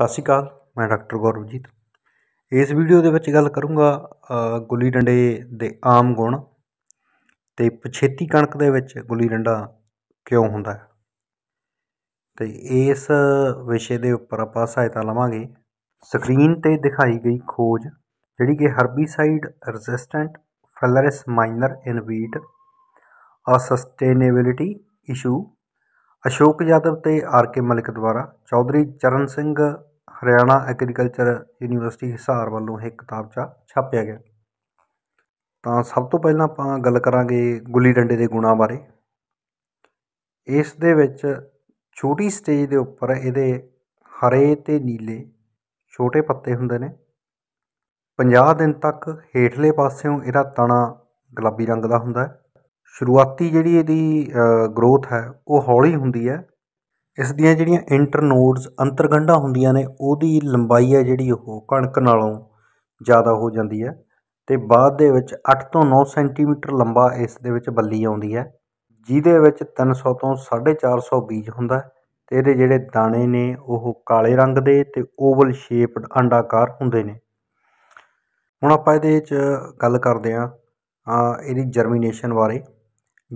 ਸਤਿ ਸ਼੍ਰੀ ਅਕਾਲ ਮੈਂ ਡਾਕਟਰ ਗੌਰਵਜੀਤ ਇਸ ਵੀਡੀਓ ਦੇ ਵਿੱਚ ਗੱਲ ਕਰੂੰਗਾ ਗੁੱਲੀ ਡੰਡੇ ਦੇ ਆਮ ਗੁਣ ਤੇ ਪਛੇਤੀ ਕਣਕ ਦੇ ਵਿੱਚ ਗੁੱਲੀ ਡੰਡਾ ਕਿਉਂ ਹੁੰਦਾ ਹੈ ਤੇ ਇਸ ਵਿਸ਼ੇ ਦੇ ਉੱਪਰ ਆਪਾਂ ਸਹਾਇਤਾ ਲਵਾਂਗੇ ਸਕਰੀਨ ਤੇ ਦਿਖਾਈ ਗਈ ਖੋਜ ਜਿਹੜੀ ਕਿ herbicide resistant Phalaris minor in wheat a sustainability issue Ashok Yadav ਤੇ ਆਰ ਕੇ ਮਲਿਕ ਦੁਆਰਾ ਚੌਧਰੀ ਚਰਨ ਸਿੰਘ ਹਰਿਆਣਾ ਐਗਰੀਕਲਚਰ ਯੂਨੀਵਰਸਿਟੀ ਹਿਸਾਰ ਵੱਲੋਂ ਇਹ ਕਿਤਾਬਚਾ ਛਾਪਿਆ ਗਿਆ ਤਾਂ ਸਭ ਤੋਂ ਪਹਿਲਾਂ ਆਪਾਂ ਗੱਲ ਕਰਾਂਗੇ ਗੁੱਲੀ ਡੰਡੇ ਦੇ ਗੁਣਾਂ ਬਾਰੇ ਇਸ ਦੇ ਵਿੱਚ ਛੋਟੀ ਸਟੇਜ ਦੇ ਉੱਪਰ ਇਹਦੇ ਹਰੇ ਤੇ ਨੀਲੇ ਛੋਟੇ ਪੱਤੇ ਹੁੰਦੇ ਨੇ 50 ਦਿਨ ਤੱਕ ਹੇਠਲੇ ਪਾਸਿਓਂ ਇਹਦਾ ਤਣਾ ਗੁਲਾਬੀ ਰੰਗ ਦਾ ਹੁੰਦਾ ਹੈ ਸ਼ੁਰੂਆਤੀ ਜਿਹੜੀ ਇਹਦੀ ਗਰੋਥ ਹੈ ਉਹ ਹੌਲੀ ਹੁੰਦੀ ਹੈ ਇਸ ਦੀਆਂ ਜਿਹੜੀਆਂ ਇੰਟਰਨੋਡਸ ਅੰਤਰਗੰਢਾਂ ਹੁੰਦੀਆਂ ਨੇ ਉਹਦੀ ਲੰਬਾਈ ਹੈ ਜਿਹੜੀ ਉਹ ਕਣਕ ਨਾਲੋਂ ਜ਼ਿਆਦਾ ਹੋ ਜਾਂਦੀ ਹੈ ਤੇ ਬਾਅਦ ਦੇ ਵਿੱਚ 8 ਤੋਂ 9 ਸੈਂਟੀਮੀਟਰ ਲੰਬਾ ਇਸ ਦੇ ਵਿੱਚ ਬੱਲੀ ਆਉਂਦੀ ਹੈ ਜਿਹਦੇ ਵਿੱਚ 300 ਤੋਂ 450 ਬੀਜ ਹੁੰਦਾ ਤੇ ਇਹਦੇ ਜਿਹੜੇ ਦਾਣੇ ਨੇ ਉਹ ਕਾਲੇ ਰੰਗ ਦੇ ਤੇ ਓਵਲ ਸ਼ੇਪਡ ਅੰਡਾਕਾਰ ਹੁੰਦੇ ਨੇ ਹੁਣ ਆਪਾਂ ਇਹਦੇ ਵਿੱਚ ਗੱਲ ਕਰਦੇ ਆ ਇਹਦੀ ਜਰਮੀਨੇਸ਼ਨ ਬਾਰੇ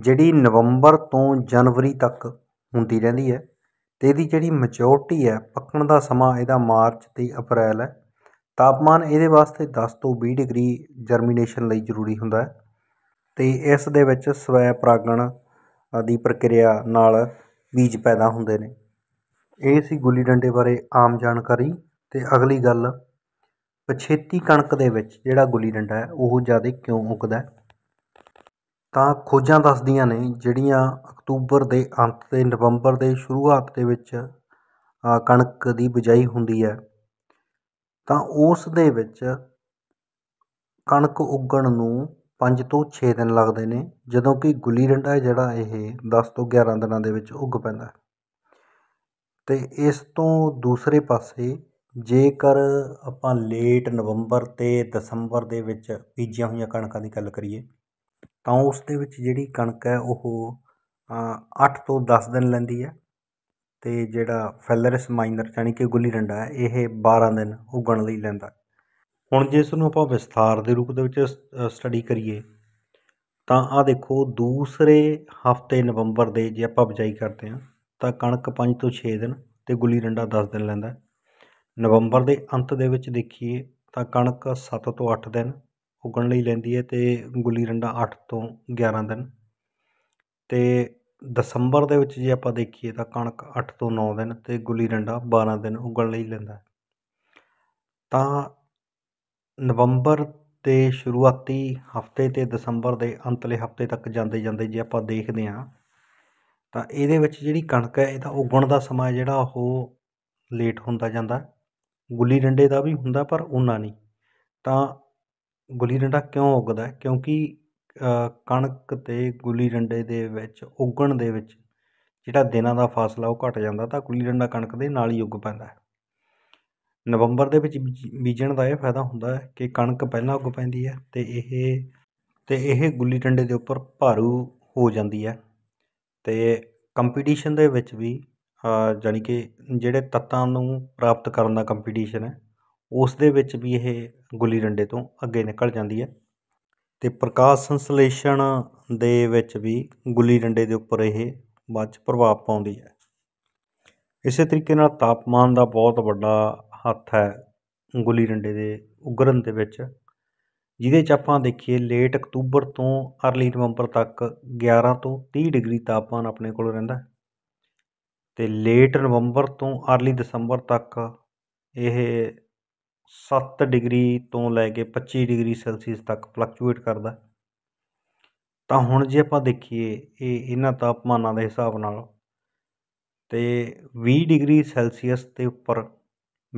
ਜਿਹੜੀ ਨਵੰਬਰ ਤੋਂ ਜਨਵਰੀ ਤੱਕ ਹੁੰਦੀ ਰਹਿੰਦੀ ਹੈ ਤੇ ਇਹਦੀ ਜਿਹੜੀ ਮਚਿਓਰਟੀ ਹੈ ਪੱਕਣ ਦਾ ਸਮਾਂ ਇਹਦਾ ਮਾਰਚ ਤੇ ਅਪ੍ਰੈਲ ਹੈ ਤਾਪਮਾਨ ਇਹਦੇ ਵਾਸਤੇ 10 ਤੋਂ 20 ਡਿਗਰੀ ਜਰਮੀਨੇਸ਼ਨ ਲਈ ਜ਼ਰੂਰੀ ਹੁੰਦਾ ਹੈ ਤੇ ਇਸ ਦੇ ਵਿੱਚ ਸਵੈ ਪ੍ਰਾਗਣ ਦੀ ਪ੍ਰਕਿਰਿਆ ਨਾਲ ਬੀਜ ਪੈਦਾ ਹੁੰਦੇ ਨੇ ਇਹ ਸੀ ਗੁੱਲੀ ਡੰਡੇ ਬਾਰੇ ਆਮ ਜਾਣਕਾਰੀ ਤੇ ਅਗਲੀ ਗੱਲ ਪਛੇਤੀ ਕਣਕ ਦੇ ਵਿੱਚ ਜਿਹੜਾ ਗੁੱਲੀ ਡੰਡਾ ਹੈ ਉਹ ਜ਼ਿਆਦਾ ਕਿਉਂ ਉੱਗਦਾ ਤਾਂ ਖੋਜਾਂ ਦੱਸਦੀਆਂ ਨੇ ਜਿਹੜੀਆਂ ਅਕਤੂਬਰ ਦੇ ਅੰਤ ਤੇ ਨਵੰਬਰ ਦੇ ਸ਼ੁਰੂਆਤ ਦੇ ਵਿੱਚ ਕਣਕ ਦੀ ਬਿਜਾਈ ਹੁੰਦੀ ਹੈ ਤਾਂ ਉਸ ਦੇ ਵਿੱਚ ਕਣਕ ਉੱਗਣ ਨੂੰ 5 ਤੋਂ 6 ਦਿਨ ਲੱਗਦੇ ਨੇ ਜਦੋਂ ਕਿ ਗੁੱਲੀ ਡੰਡਾ ਜਿਹੜਾ ਇਹ 10 ਤੋਂ 11 ਦਿਨਾਂ ਦੇ ਵਿੱਚ ਉੱਗ ਪੈਂਦਾ ਤੇ ਇਸ ਤੋਂ ਦੂਸਰੇ ਪਾਸੇ ਜੇਕਰ ਆਪਾਂ ਲੇਟ ਨਵੰਬਰ ਤੇ ਦਸੰਬਰ ਦੇ ਵਿੱਚ ਬੀਜੀਆਂ ਹੋਈਆਂ ਕਣਕਾਂ ਦੀ ਗੱਲ ਕਰੀਏ ਤਾਂ ਉਸ ਦੇ ਵਿੱਚ ਜਿਹੜੀ ਕਣਕ ਹੈ ਉਹ ਅੱਠ ਤੋਂ ਦਸ ਦਿਨ ਲੈਂਦੀ ਹੈ ਅਤੇ ਜਿਹੜਾ ਫੈਲਰਸ ਮਾਈਨਰ ਯਾਨੀ ਕਿ ਗੁੱਲੀ ਡੰਡਾ ਹੈ ਇਹ 12 ਦਿਨ ਉੱਗਣ ਲਈ ਲੈਂਦਾ ਹੁਣ ਜੇ ਇਸ ਨੂੰ ਆਪਾਂ ਵਿਸਥਾਰ ਦੇ ਰੂਪ ਦੇ ਵਿੱਚ ਸਟੱਡੀ ਕਰੀਏ ਤਾਂ ਆ ਦੇਖੋ ਦੂਸਰੇ ਹਫਤੇ ਨਵੰਬਰ ਦੇ ਜੇ ਆਪਾਂ ਬਜਾਈ ਕਰਦੇ ਹਾਂ ਤਾਂ ਕਣਕ 5 ਤੋਂ 6 ਦਿਨ ਤੇ ਗੁੱਲੀ ਡੰਡਾ 10 ਦਿਨ ਲੈਂਦਾ ਨਵੰਬਰ ਦੇ ਅੰਤ ਦੇ ਵਿੱਚ ਦੇਖੀਏ ਤਾਂ ਕਣਕ 7 ਤੋਂ 8 ਦਿਨ ਉੱਗਣ ਲਈ ਲੈਂਦੀ ਹੈ ਅਤੇ ਗੁੱਲੀ ਡੰਡਾ ਅੱਠ ਤੋਂ 11 ਦਿਨ ਅਤੇ ਦਸੰਬਰ ਦੇ ਵਿੱਚ ਜੇ ਆਪਾਂ ਦੇਖੀਏ ਤਾਂ ਕਣਕ ਅੱਠ ਤੋਂ ਨੌ ਦਿਨ ਅਤੇ ਗੁੱਲੀ ਡੰਡਾ 12 ਦਿਨ ਉੱਗਣ ਲਈ ਲੈਂਦਾ ਤਾਂ ਨਵੰਬਰ ਦੇ ਸ਼ੁਰੂਆਤੀ ਹਫਤੇ ਅਤੇ ਦਸੰਬਰ ਦੇ ਅੰਤਲੇ ਹਫਤੇ ਤੱਕ ਜਾਂਦੇ ਜਾਂਦੇ ਜੇ ਆਪਾਂ ਦੇਖਦੇ ਹਾਂ ਤਾਂ ਇਹਦੇ ਵਿੱਚ ਜਿਹੜੀ ਕਣਕ ਹੈ ਇਹਦਾ ਉੱਗਣ ਦਾ ਸਮਾਂ ਜਿਹੜਾ ਉਹ ਲੇਟ ਹੁੰਦਾ ਜਾਂਦਾ ਗੁੱਲੀ ਡੰਡੇ ਦਾ ਵੀ ਹੁੰਦਾ ਪਰ ਉਨਾ ਨਹੀਂ ਤਾਂ ਗੁੱਲੀ ਡੰਡਾ ਕਿਉਂ ਉੱਗਦਾ ਕਿਉਂਕਿ ਕਣਕ ਅਤੇ ਗੁੱਲੀ ਡੰਡੇ ਦੇ ਵਿੱਚ ਉੱਗਣ ਦੇ ਵਿੱਚ ਜਿਹੜਾ ਦਿਨਾਂ ਦਾ ਫਾਸਲਾ ਉਹ ਘੱਟ ਜਾਂਦਾ ਤਾਂ ਗੁੱਲੀ ਡੰਡਾ ਕਣਕ ਦੇ ਨਾਲ ਹੀ ਉੱਗ ਪੈਂਦਾ ਨਵੰਬਰ ਦੇ ਵਿੱਚ ਬੀਜਣ ਦਾ ਇਹ ਫਾਇਦਾ ਹੁੰਦਾ ਹੈ ਕਿ ਕਣਕ ਪਹਿਲਾਂ ਉੱਗ ਪੈਂਦੀ ਹੈ ਅਤੇ ਇਹ ਅਤੇ ਇਹ ਗੁੱਲੀ ਡੰਡੇ ਦੇ ਉੱਪਰ ਭਾਰੂ ਹੋ ਜਾਂਦੀ ਹੈ ਅਤੇ ਕੰਪੀਟੀਸ਼ਨ ਦੇ ਵਿੱਚ ਵੀ ਜਾਣੀ ਕਿ ਜਿਹੜੇ ਤੱਤਾਂ ਨੂੰ ਪ੍ਰਾਪਤ ਕਰਨ ਦਾ ਕੰਪੀਟੀਸ਼ਨ ਹੈ ਉਸ ਦੇ ਵਿੱਚ ਵੀ ਇਹ ਗੁੱਲੀ ਡੰਡੇ ਤੋਂ ਅੱਗੇ ਨਿਕਲ ਜਾਂਦੀ ਹੈ ਤੇ ਪ੍ਰਕਾਸ਼ ਸੰਸਲੇਸ਼ਣ ਦੇ ਵਿੱਚ ਵੀ ਗੁੱਲੀ ਡੰਡੇ ਦੇ ਉੱਪਰ ਇਹ ਬਾਅਦ ਪ੍ਰਭਾਵ ਪਾਉਂਦੀ ਹੈ ਇਸੇ ਤਰੀਕੇ ਨਾਲ ਤਾਪਮਾਨ ਦਾ ਬਹੁਤ ਵੱਡਾ ਹੱਥ ਹੈ ਗੁੱਲੀ ਡੰਡੇ ਦੇ ਉਗਰਨ ਦੇ ਵਿੱਚ ਜਿਹਦੇ 'ਚ ਆਪਾਂ ਦੇਖੀਏ ਲੇਟ ਅਕਤੂਬਰ ਤੋਂ अर्ਲੀ ਨਵੰਬਰ ਤੱਕ 11 ਤੋਂ 30 ਡਿਗਰੀ ਤਾਪਮਾਨ ਆਪਣੇ ਕੋਲ ਰਹਿੰਦਾ ਤੇ ਲੇਟ ਨਵੰਬਰ ਤੋਂ अर्ਲੀ ਦਸੰਬਰ ਤੱਕ ਇਹ ਸੱਤ ਡਿਗਰੀ ਤੋਂ ਲੈ ਕੇ ਪੱਚੀ ਡਿਗਰੀ ਸੈਲਸੀਅਸ ਤੱਕ ਫਲਕਚੂਏਟ ਕਰਦਾ ਤਾਂ ਹੁਣ ਜੇ ਆਪਾਂ ਦੇਖੀਏ ਇਹ ਇਹਨਾਂ ਤਾਪਮਾਨਾਂ ਦੇ ਹਿਸਾਬ ਨਾਲ ਅਤੇ ਵੀਹ ਡਿਗਰੀ ਸੈਲਸੀਅਸ ਦੇ ਉੱਪਰ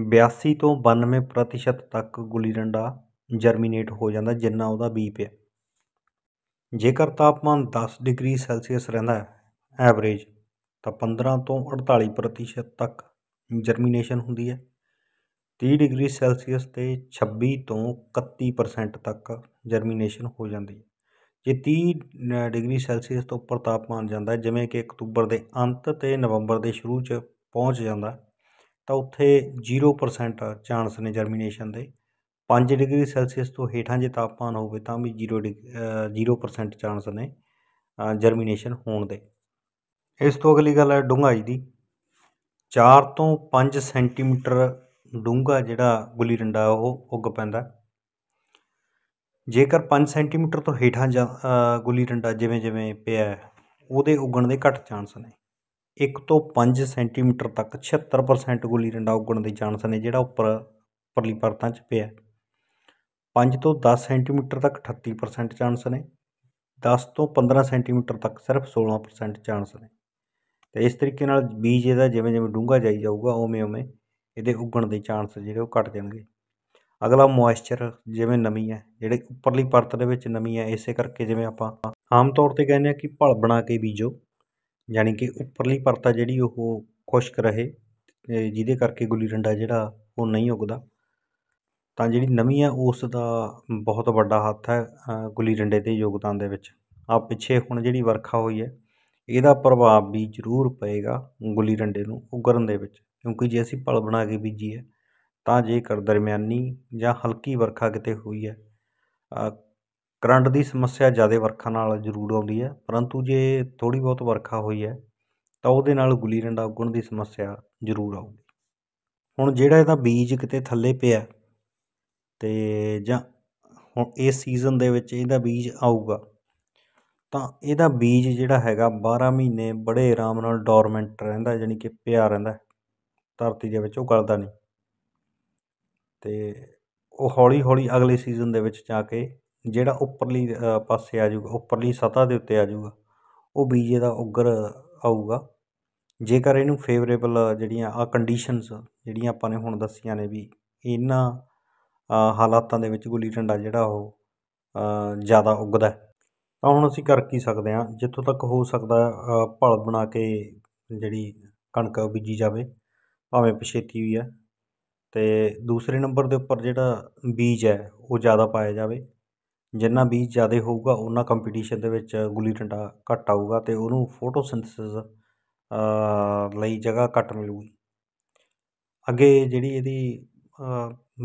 ਬਿਆਸੀ ਤੋਂ ਬਾਨਵੇਂ ਪ੍ਰਤੀਸ਼ਤ ਤੱਕ ਗੁੱਲੀ ਡੰਡਾ ਜਰਮੀਨੇਟ ਹੋ ਜਾਂਦਾ ਜਿੰਨਾ ਉਹਦਾ ਬੀ ਪਿਆ ਜੇਕਰ ਤਾਪਮਾਨ 10 ਡਿਗਰੀ ਸੈਲਸੀਅਸ ਰਹਿੰਦਾ ਐਵਰੇਜ ਤਾਂ 15 ਤੋਂ 48 ਪ੍ਰਤੀਸ਼ਤ ਤੱਕ ਜਰਮੀਨੇਸ਼ਨ ਹੁੰਦੀ ਹੈ 30 ਡਿਗਰੀ ਸੈਲਸੀਅਸ 'ਤੇ 26 ਤੋਂ 31% ਤੱਕ ਜਰਮੀਨੇਸ਼ਨ ਹੋ ਜਾਂਦੀ ਹੈ ਜੇ 30 ਡਿਗਰੀ ਸੈਲਸੀਅਸ ਤੋਂ ਉੱਪਰ ਤਾਪਮਾਨ ਜਾਂਦਾ ਜਿਵੇਂ ਕਿ ਅਕਤੂਬਰ ਦੇ ਅੰਤ ਤੇ ਨਵੰਬਰ ਦੇ ਸ਼ੁਰੂ 'ਚ ਪਹੁੰਚ ਜਾਂਦਾ ਤਾਂ ਉੱਥੇ 0% ਚਾਂਸ ਨੇ ਜਰਮੀਨੇਸ਼ਨ ਦੇ 5 ਡਿਗਰੀ ਸੈਲਸੀਅਸ ਤੋਂ ਹੇਠਾਂ ਜੇ ਤਾਪਮਾਨ ਹੋਵੇ ਤਾਂ ਵੀ 0 0% ਚਾਂਸ ਨੇ ਜਰਮੀਨੇਸ਼ਨ ਹੋਣ ਦੇ ਇਸ ਤੋਂ ਅਗਲੀ ਗੱਲ ਹੈ ਡੂੰਘਾਈ ਦੀ 4 ਤੋਂ 5 ਸੈਂਟੀਮੀਟਰ ਡੂੰਘਾ ਜਿਹੜਾ ਗੁੱਲੀ ਡੰਡਾ ਉਹ ਉੱਗ ਪੈਂਦਾ ਜੇਕਰ 5 ਸੈਂਟੀਮੀਟਰ ਤੋਂ ਹੇਠਾਂ ਗੁੱਲੀ ਡੰਡਾ ਜਿਵੇਂ ਜਿਵੇਂ ਪਿਆ ਉਹਦੇ ਉੱਗਣ ਦੇ ਘੱਟ ਚਾਂਸ ਨੇ 1 ਤੋਂ 5 ਸੈਂਟੀਮੀਟਰ ਤੱਕ 76% ਗੁੱਲੀ ਡੰਡਾ ਉੱਗਣ ਦੇ ਚਾਂਸ ਨੇ ਜਿਹੜਾ ਉੱਪਰ ਪਰਲੀ ਪਰਤਾਂ 'ਚ ਪਿਆ 5 ਤੋਂ 10 ਸੈਂਟੀਮੀਟਰ ਤੱਕ 38% ਚਾਂਸ ਨੇ 10 ਤੋਂ 15 ਸੈਂਟੀਮੀਟਰ ਤੱਕ ਸਿਰਫ 16% ਚਾਂਸ ਨੇ ਤੇ ਇਸ ਤਰੀਕੇ ਨਾਲ ਬੀਜ ਇਹਦਾ ਜਿਵੇਂ ਜਿਵੇਂ ਡੂੰਘਾ ਜਾਈ ਜਾਊਗਾ ਉਵੇਂ ਉਵੇਂ ਇਹਦੇ ਉੱਗਣ ਦੇ ਚਾਂਸ ਜਿਹੜੇ ਉਹ ਘਟ ਜਾਣਗੇ ਅਗਲਾ ਮੋਇਸਚਰ ਜਿਵੇਂ ਨਮੀ ਹੈ ਜਿਹੜੇ ਉੱਪਰਲੀ ਪਰਤ ਦੇ ਵਿੱਚ ਨਮੀ ਹੈ ਇਸੇ ਕਰਕੇ ਜਿਵੇਂ ਆਪਾਂ ਆਮ ਤੌਰ ਤੇ ਕਹਿੰਦੇ ਆ ਕਿ ਭਲ ਬਣਾ ਕੇ ਬੀਜੋ ਯਾਨੀ ਕਿ ਉੱਪਰਲੀ ਪਰਤ ਜਿਹੜੀ ਉਹ ਖੁਸ਼ਕ ਰਹੇ ਜਿਹਦੇ ਕਰਕੇ ਗੁੱਲੀ ਡੰਡਾ ਜਿਹੜਾ ਉਹ ਨਹੀਂ ਉਗਦਾ ਤਾਂ ਜਿਹੜੀ ਨਮੀ ਹੈ ਉਸ ਦਾ ਬਹੁਤ ਵੱਡਾ ਹੱਥ ਹੈ ਗੁੱਲੀ ਡੰਡੇ ਦੇ ਯੋਗਦਾਨ ਦੇ ਵਿੱਚ ਆ ਪਿੱਛੇ ਹੁਣ ਜਿਹੜੀ ਵਰਖਾ ਹੋਈ ਹੈ ਇਹਦਾ ਪ੍ਰਭਾਵ ਵੀ ਜ਼ਰੂਰ ਪਏਗਾ ਗੁੱਲੀ ਡੰਡੇ ਨੂੰ ਉਗਰਨ ਦੇ ਵਿੱਚ ਕਿਉਂਕਿ ਜੇ ਅਸੀਂ ਪਲ ਬਣਾ ਕੇ ਬੀਜੀ ਹੈ ਤਾਂ ਜੇਕਰ ਦਰਮਿਆਨੀ ਜਾਂ ਹਲਕੀ ਵਰਖਾ ਕਿਤੇ ਹੋਈ ਹੈ ਕਰੰਟ ਦੀ ਸਮੱਸਿਆ ਜ਼ਿਆਦਾ ਵਰਖਾ ਨਾਲ ਜ਼ਰੂਰ ਆਉਂਦੀ ਹੈ ਪਰੰਤੂ ਜੇ ਥੋੜੀ ਬਹੁਤ ਵਰਖਾ ਹੋਈ ਹੈ ਤਾਂ ਉਹਦੇ ਨਾਲ ਗੁੱਲੀ ਡੰਡਾ ਉਗਣ ਦੀ ਸਮੱਸਿਆ ਜ਼ਰੂਰ ਆਉਗੀ ਹੁਣ ਜਿਹੜਾ ਇਹਦਾ ਬੀਜ ਕਿਤੇ ਥੱਲੇ ਪਿਆ ਤੇ ਜਾਂ ਹੁਣ ਇਸ ਸੀਜ਼ਨ ਦੇ ਵਿੱਚ ਇਹਦਾ ਬੀਜ ਆਊਗਾ ਤਾਂ ਇਹਦਾ ਬੀਜ ਜਿਹੜਾ ਹੈਗਾ 12 ਮਹੀਨੇ ਬੜੇ ਆਰਾਮ ਨਾਲ ਡੋਰਮੈਂਟ ਰਹਿੰਦਾ ਯਾਨੀ ਕਿ ਪਿਆ ਰਹਿੰਦਾ ਧਰਤੀ ਦੇ ਵਿੱਚ ਉਹ ਗਲਦਾ ਨਹੀਂ ਤੇ ਉਹ ਹੌਲੀ ਹੌਲੀ ਅਗਲੇ ਸੀਜ਼ਨ ਦੇ ਵਿੱਚ ਜਾ ਕੇ ਜਿਹੜਾ ਉੱਪਰਲੀ ਪਾਸੇ ਆ ਜਾਊਗਾ ਉੱਪਰਲੀ ਸਤਾ ਦੇ ਉੱਤੇ ਆ ਜਾਊਗਾ ਉਹ ਬੀਜ ਇਹਦਾ ਉੱਗਰ ਆਊਗਾ ਜੇਕਰ ਇਹਨੂੰ ਫੇਵਰੇਬਲ ਜਿਹੜੀਆਂ ਆ ਕੰਡੀਸ਼ਨਸ ਜਿਹੜੀਆਂ ਆਪਾਂ ਨੇ ਹੁਣ ਦੱਸੀਆਂ ਨੇ ਵੀ ਇਹਨਾਂ ਹਾਲਾਤਾਂ ਦੇ ਵਿੱਚ ਗੁੱਲੀ ਡੰਡਾ ਜਿਹੜਾ ਉਹ ਜ਼ਿਆਦਾ ਉੱਗਦਾ ਤਾਂ ਹੁਣ ਅਸੀਂ ਕਰ ਕੀ ਸਕਦੇ ਹਾਂ ਜਿੱਥੋਂ ਤੱਕ ਹੋ ਸਕਦਾ ਪਲ ਬਣਾ ਕੇ ਜਿਹੜੀ ਕਣਕ ਬੀਜੀ ਜਾਵੇ ਭਾਵੇਂ ਪਛੇਤੀ ਹੋਈ ਹੈ ਤੇ ਦੂਸਰੇ ਨੰਬਰ ਦੇ ਉੱਪਰ ਜਿਹੜਾ ਬੀਜ ਹੈ ਉਹ ਜ਼ਿਆਦਾ ਪਾਇਆ ਜਾਵੇ ਜਿੰਨਾ ਬੀਜ ਜ਼ਿਆਦਾ ਹੋਊਗਾ ਉਹਨਾਂ ਕੰਪੀਟੀਸ਼ਨ ਦੇ ਵਿੱਚ ਗੁੱਲੀ ਡੰਡਾ ਘੱਟ ਆਊਗਾ ਤੇ ਉਹਨੂੰ ਫੋਟੋਸਿੰਥੇਸਿਸ ਲਈ ਜਗ੍ਹਾ ਘੱਟ ਮਿਲੂਗੀ ਅੱਗੇ ਜਿਹੜੀ ਇਹਦੀ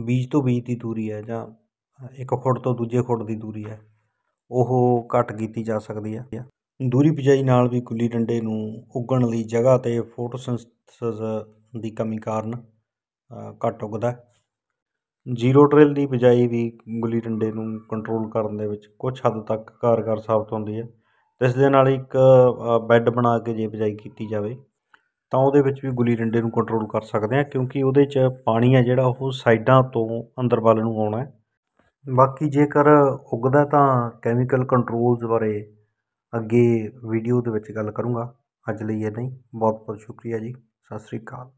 ਬੀਜ ਤੋਂ ਬੀਜ ਦੀ ਦੂਰੀ ਹੈ ਜਾਂ ਇੱਕ ਖੁੱਡ ਤੋਂ ਦੂਜੇ ਖੁੱਡ ਦੀ ਦੂਰੀ ਹੈ ਉਹ ਕੱਟ ਕੀਤੀ ਜਾ ਸਕਦੀ ਹੈ ਦੂਰੀ ਬਿਜਾਈ ਨਾਲ ਵੀ ਗੁੱਲੀ ਡੰਡੇ ਨੂੰ ਉੱਗਣ ਲਈ ਜਗ੍ਹਾ ਤੇ ਫੋਟੋਸਿੰਥਸਿਸ ਦੀ ਕਮੀ ਕਾਰਨ ਕੱਟ ਉੱਗਦਾ ਜ਼ੀਰੋ ਟ੍ਰੇਲ ਦੀ ਬਿਜਾਈ ਵੀ ਗੁੱਲੀ ਡੰਡੇ ਨੂੰ ਕੰਟਰੋਲ ਕਰਨ ਦੇ ਵਿੱਚ ਕੁਝ ਹੱਦ ਤੱਕ ਕਾਰਗਰ ਸਾਬਤ ਹੁੰਦੀ ਹੈ ਇਸ ਦੇ ਨਾਲ ਇੱਕ ਬੈੱਡ ਬਣਾ ਕੇ ਜੇ ਬਿਜਾਈ ਕੀਤੀ ਜਾਵੇ ਤਾਂ ਉਹਦੇ ਵਿੱਚ ਵੀ ਗੁੱਲੀ ਡੰਡੇ ਨੂੰ ਕੰਟਰੋਲ ਕਰ ਸਕਦੇ ਹਾਂ ਕਿਉਂਕਿ ਉਹਦੇ 'ਚ ਪਾਣੀ ਹੈ ਜਿਹੜਾ ਉਹ ਸਾਈਡਾਂ ਤੋਂ ਅੰਦਰ ਵੱਲ ਨੂੰ ਆਉਣਾ ਹੈ ਬਾਕੀ ਜੇਕਰ ਉੱਗਦਾ ਤਾਂ ਕੈਮੀਕਲ ਕੰਟਰੋਲਸ ਬਾਰੇ ਅੱਗੇ ਵੀਡੀਓ ਦੇ ਵਿੱਚ ਗੱਲ ਕਰੂੰਗਾ ਅੱਜ ਲਈ ਇੰਨਾ ਹੀ ਬਹੁਤ ਬਹੁਤ ਸ਼ੁਕਰੀਆ ਜੀ ਸਤਿ ਸ਼੍ਰੀ ਅਕਾਲ